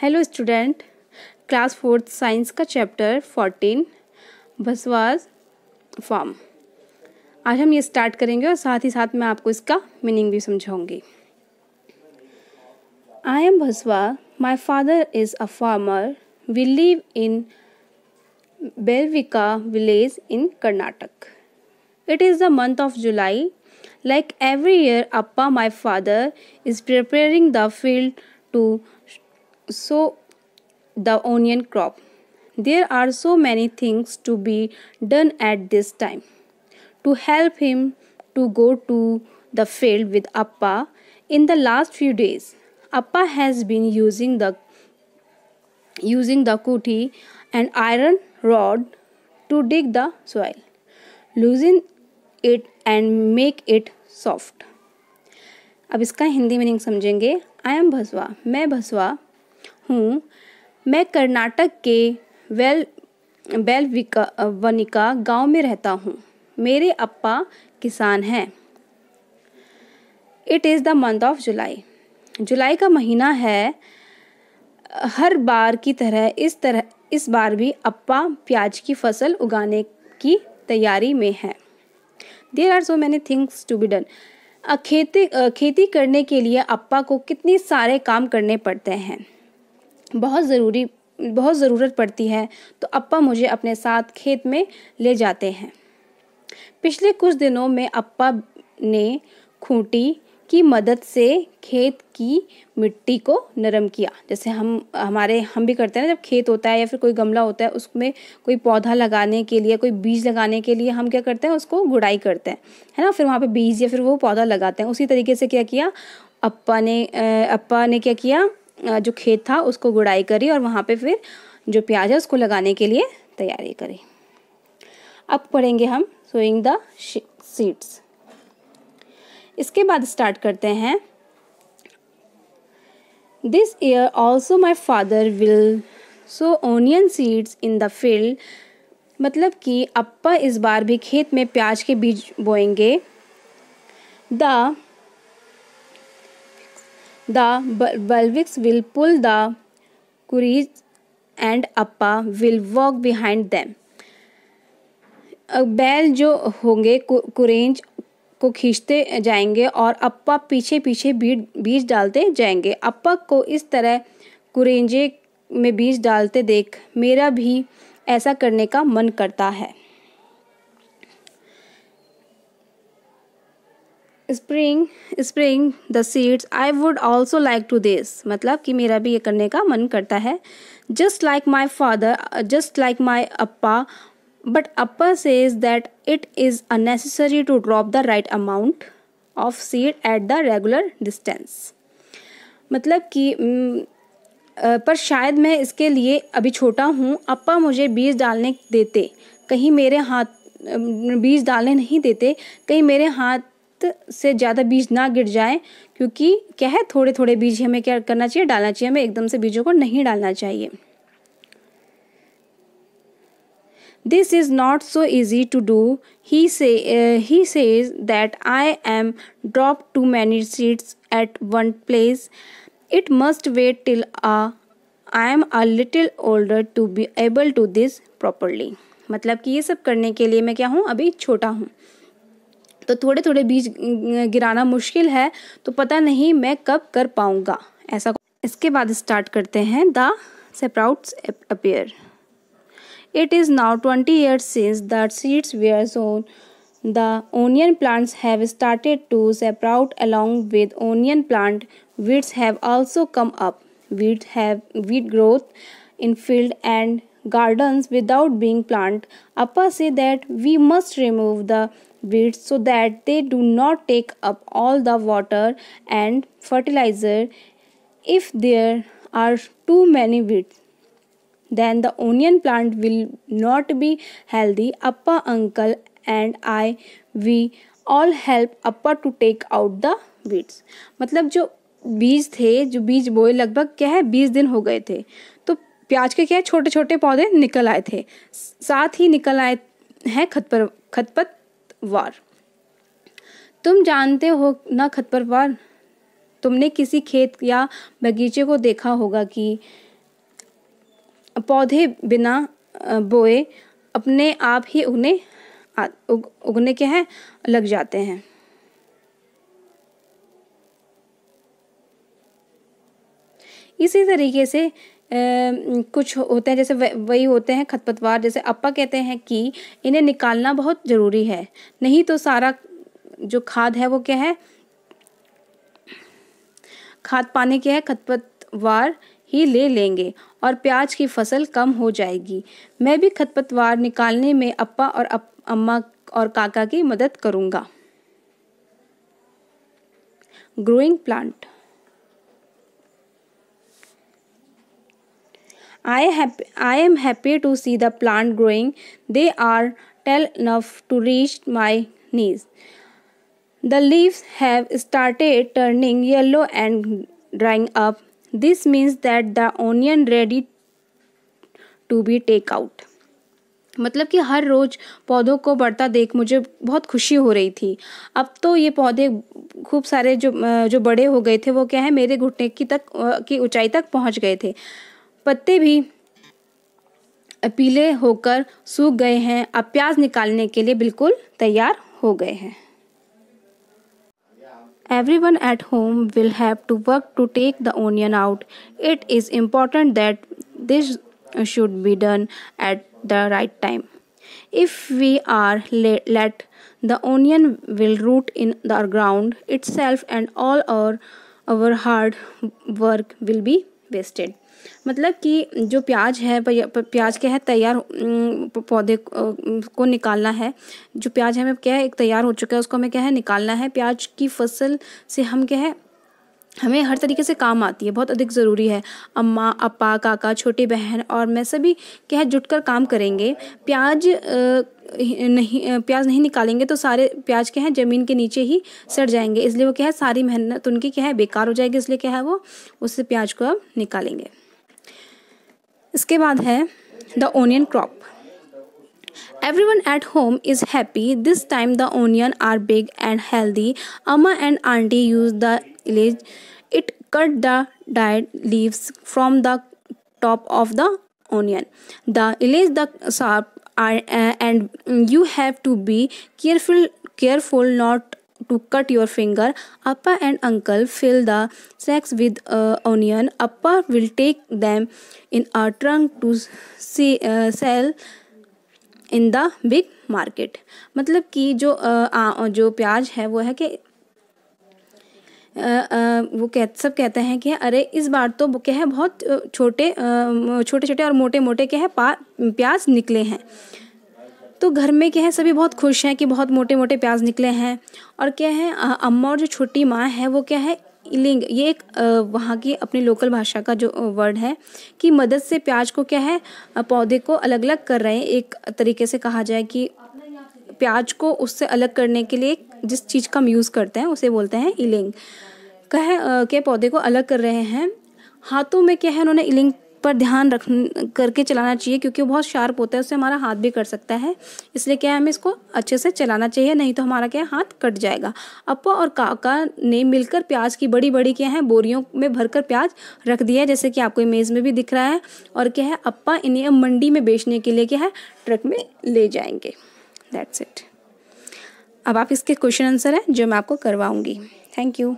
Hello student class fourth science का chapter fourteen बसवास farm आज हम ये स्टार्ट करेंगे और साथ ही साथ मैं आपको इसका मीनिंग भी समझाऊंगी I am Basava my father is a farmer we live in Belvika village in Karnataka it is the month of July like every year अपा my father is preparing the field to so the onion crop there are so many things to be done at this time to help him to go to the field with appa in the last few days appa has been using the using the kuti and iron rod to dig the soil loosen it and make it soft अब इसका Hindi meaning समझेंगे आई am भसवा मैं भसवा हूँ मैं कर्नाटक के well बेलविका Vanika गांव में रहता हूँ मेरे अप्पा किसान हैं it is the month of July जुलाई का महीना है हर बार की तरह इस तरह इस बार भी अप्पा प्याज की फसल उगाने की तैयारी में है there are so many things to be done खेती खेती करने के लिए अप्पा को कितने सारे काम करने पड़ते हैं बहुत ज़रूरी बहुत ज़रूरत पड़ती है तो अप्पा मुझे अपने साथ खेत में ले जाते हैं पिछले कुछ दिनों में अप्पा ने खूंटी की मदद से खेत की मिट्टी को नरम किया जैसे हम हमारे हम भी करते हैं ना जब खेत होता है या फिर कोई गमला होता है उसमें कोई पौधा लगाने के लिए कोई बीज लगाने के लिए हम क्या करते हैं उसको गुड़ाई करते हैं है ना फिर वहाँ पे बीज या फिर वो पौधा लगाते हैं उसी तरीके से क्या किया अप्पा ने अप्पा ने क्या किया जो खेत था उसको गुड़ाई करी और वहाँ पे फिर जो प्याज है उसको लगाने के लिए तैयारी करी अब पढ़ेंगे हम सोइंग द सीड्स इसके बाद स्टार्ट करते हैं this year also my father will sow onion seeds in the field मतलब कि अप्पा इस बार भी खेत में प्याज के बीज बोएंगे the the bullocks will pull the कुरीज एंड अप्पा विल वॉक बिहाइंड दैम बैल जो होंगे कुरेंज को खींचते जाएंगे और अप्पा पीछे पीछे बीज डालते जाएंगे अप्पा को इस तरह कुरेंजे में बीज डालते देख मेरा भी ऐसा करने का मन करता है spring spring the seeds I would also like to this मतलब कि मेरा भी ये करने का मन करता है just like my father just like my अप्पा बट अप्पा says that it is unnecessary to drop the right amount of seed at the regular distance मतलब कि mm, पर शायद मैं इसके लिए अभी छोटा हूँ अप्पा मुझे बीज डालने देते कहीं मेरे हाथ बीज डालने नहीं देते कहीं मेरे हाथ से ज़्यादा बीज ना गिर जाए क्योंकि क्या है थोड़े थोड़े बीज हमें क्या करना चाहिए डालना चाहिए हमें एकदम से बीजों को नहीं डालना चाहिए this is not so easy to do he say uh, he says that i am dropped too many seeds at one place it must wait till uh, i am a little older to be able to this properly मतलब कि ये सब करने के लिए मैं क्या हूँ अभी छोटा हूँ तो थोड़े थोड़े बीज गिराना मुश्किल है तो पता नहीं मैं कब कर पाऊंगा ऐसा इसके बाद स्टार्ट करते हैं the sprouts appear it is now twenty year since the seeds were sown the onion plants have started to sprout along with onion plant weeds have also come up weed have weed growth in field and gardens without being plant appa say that we must remove the weeds so that they do not take up all the water and fertilizer if there are too many weeds then the onion plant will not be healthy appa uncle and i we all help appa to take out the weeds matlab jo बीज थे जो बीज बोए लगभग क्या है बीस दिन हो गए थे तो प्याज के क्या है छोटे छोटे पौधे निकल आए थे साथ ही निकल आए हैं खतपर खतपत खतपरवार तुम जानते हो ना खतपरवार तुमने किसी खेत या बगीचे को देखा होगा कि पौधे बिना बोए अपने आप ही उगने उगने के हैं लग जाते हैं इसी तरीके से कुछ होते हैं जैसे वही होते हैं खतपतवार जैसे अपा कहते हैं कि इन्हें निकालना बहुत ज़रूरी है नहीं तो सारा जो खाद है वो क्या है खाद पाने के है खतपतवार ही ले लेंगे और प्याज की फसल कम हो जाएगी मैं भी खतपतवार निकालने में अप्पा और अप, अम्मा और काका की मदद करूँगा growing plant I, happy, I am happy to see the plant growing. They are tall enough to reach my knees. The leaves have started turning yellow and drying up. This means that the onion ready to be take out मतलब कि हर रोज़ पौधों को बढ़ता देख मुझे बहुत खुशी हो रही थी अब तो ये पौधे खूब सारे जो जो बड़े हो गए थे वो क्या है मेरे घुटने की तक की ऊंचाई तक पहुंच गए थे पत्ते भी पीले होकर सूख गए हैं अब प्याज निकालने के लिए बिल्कुल तैयार हो गए हैं every one at home will have to work to take the onion out it is important that this should be done at the right time If we are let, the onion will root in the ground itself, and all our our hard work will be wasted मतलब कि जो प्याज है प्याज क्या है तैयार पौधे को निकालना है जो प्याज हमें क्या है एक तैयार हो चुका है उसको हमें क्या है निकालना है प्याज की फसल से हम क्या है हमें हर तरीके से काम आती है बहुत अधिक ज़रूरी है अम्मा अपा काका छोटी बहन और मैं सभी कह यहाँ जुट कर काम करेंगे प्याज नहीं प्याज नहीं निकालेंगे तो सारे प्याज क्या है ज़मीन के नीचे ही सड़ जाएंगे इसलिए वो क्या है सारी मेहनत उनकी क्या है बेकार हो जाएगी इसलिए क्या है वो उससे प्याज को अब निकालेंगे इसके बाद है the onion crop Everyone at home is happy. This time the onion are big and healthy. Amma and auntie use the leaves. It cut the dried leaves from the top of the onion. The leaves the sharp are, uh, and you have to be careful careful not to cut your finger appa and uncle fill the sacks with uh, onion appa will take them in a trunk to see, uh, sell in the big market मतलब कि जो आ, जो प्याज है वो है कि आ, आ, वो कह सब कहते हैं कि अरे इस बार तो क्या है बहुत छोटे छोटे छोटे और मोटे मोटे क्या है प्याज निकले हैं तो घर में क्या है सभी बहुत खुश हैं कि बहुत मोटे मोटे प्याज निकले हैं और क्या है अम्मा और जो छोटी माँ है वो क्या है इलिंग ये एक वहाँ की अपनी लोकल भाषा का जो वर्ड है कि मदद से प्याज को क्या है पौधे को अलग अलग कर रहे हैं एक तरीके से कहा जाए कि प्याज को उससे अलग करने के लिए जिस चीज़ का हम यूज़ करते हैं उसे बोलते हैं इलिंग कह के पौधे को अलग कर रहे हैं हाथों में क्या है उन्होंने इलिंग पर ध्यान रख करके चलाना चाहिए क्योंकि वो बहुत शार्प होता है उससे हमारा हाथ भी कट सकता है इसलिए क्या है हमें इसको अच्छे से चलाना चाहिए नहीं तो हमारा क्या हाथ कट जाएगा अपा और काका ने मिलकर प्याज की बड़ी बड़ी क्या है बोरियों में भरकर प्याज रख दिया है जैसे कि आपको इमेज में भी दिख रहा है और क्या है अपा इन्हें मंडी में बेचने के लिए क्या है ट्रक में ले जाएंगे दैट्स इट अब आप इसके क्वेश्चन आंसर हैं जो मैं आपको करवाऊँगी थैंक यू